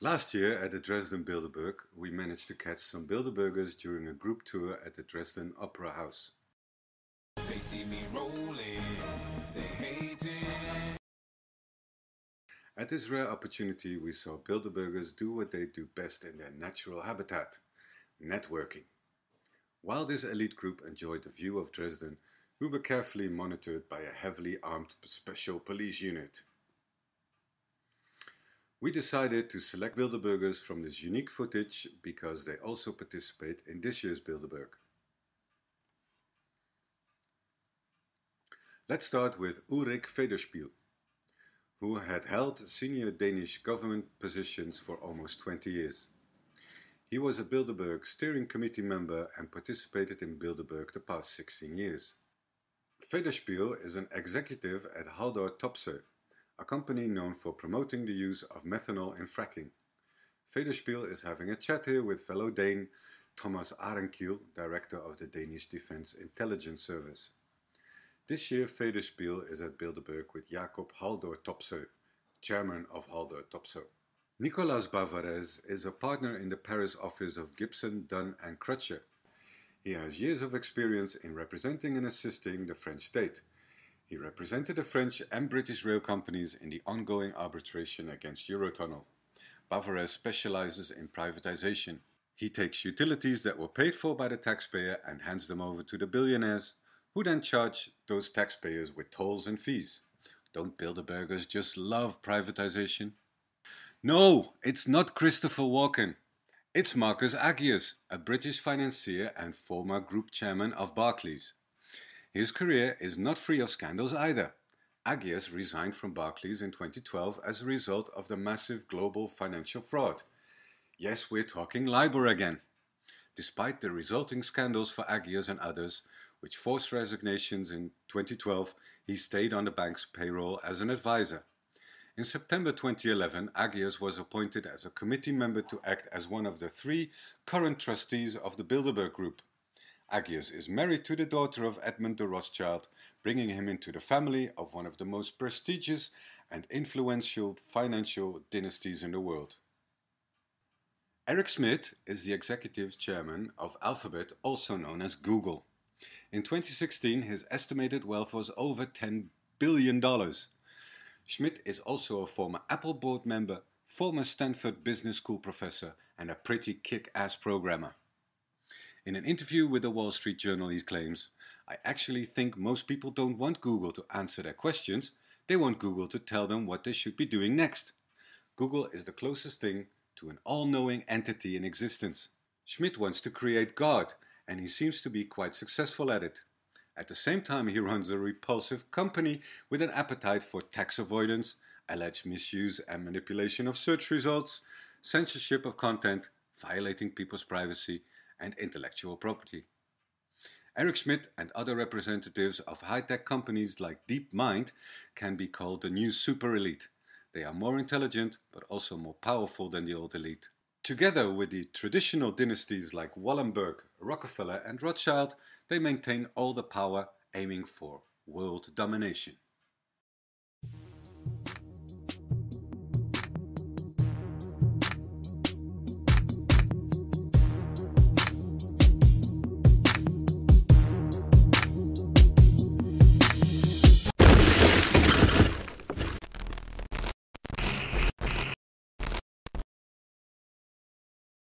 Last year at the Dresden Bilderberg, we managed to catch some Bilderbergers during a group tour at the Dresden Opera House. They see me rolling, they hate it. At this rare opportunity, we saw Bilderbergers do what they do best in their natural habitat networking. While this elite group enjoyed the view of Dresden, we were carefully monitored by a heavily armed special police unit. We decided to select Bilderbergers from this unique footage because they also participate in this year's Bilderberg. Let's start with Ulrik Federspiel, who had held senior Danish government positions for almost 20 years. He was a Bilderberg steering committee member and participated in Bilderberg the past 16 years. Federspiel is an executive at Haldor Topsøe, a company known for promoting the use of methanol in fracking. Federspiel is having a chat here with fellow Dane Thomas Arenkiel, director of the Danish Defense Intelligence Service. This year Federspiel is at Bilderberg with Jacob Haldor Topsoe, chairman of Haldor Topsoe. Nicolas Bavarez is a partner in the Paris office of Gibson, Dunn and Crutcher. He has years of experience in representing and assisting the French state – he represented the French and British rail companies in the ongoing arbitration against Eurotunnel. Bavarez specializes in privatization. He takes utilities that were paid for by the taxpayer and hands them over to the billionaires, who then charge those taxpayers with tolls and fees. Don't Bilderbergers just love privatization? No, it's not Christopher Walken. It's Marcus Agius, a British financier and former group chairman of Barclays. His career is not free of scandals either. Agius resigned from Barclays in 2012 as a result of the massive global financial fraud. Yes, we're talking LIBOR again. Despite the resulting scandals for Agius and others, which forced resignations in 2012, he stayed on the bank's payroll as an advisor. In September 2011, Agius was appointed as a committee member to act as one of the three current trustees of the Bilderberg Group, Agius is married to the daughter of Edmund de Rothschild, bringing him into the family of one of the most prestigious and influential financial dynasties in the world. Eric Schmidt is the executive chairman of Alphabet, also known as Google. In 2016, his estimated wealth was over $10 billion. Schmidt is also a former Apple board member, former Stanford Business School professor, and a pretty kick ass programmer. In an interview with the Wall Street Journal, he claims, I actually think most people don't want Google to answer their questions, they want Google to tell them what they should be doing next. Google is the closest thing to an all knowing entity in existence. Schmidt wants to create God, and he seems to be quite successful at it. At the same time, he runs a repulsive company with an appetite for tax avoidance, alleged misuse and manipulation of search results, censorship of content, violating people's privacy, and intellectual property. Eric Schmidt and other representatives of high-tech companies like DeepMind can be called the new super elite. They are more intelligent, but also more powerful than the old elite. Together with the traditional dynasties like Wallenberg, Rockefeller and Rothschild, they maintain all the power aiming for world domination.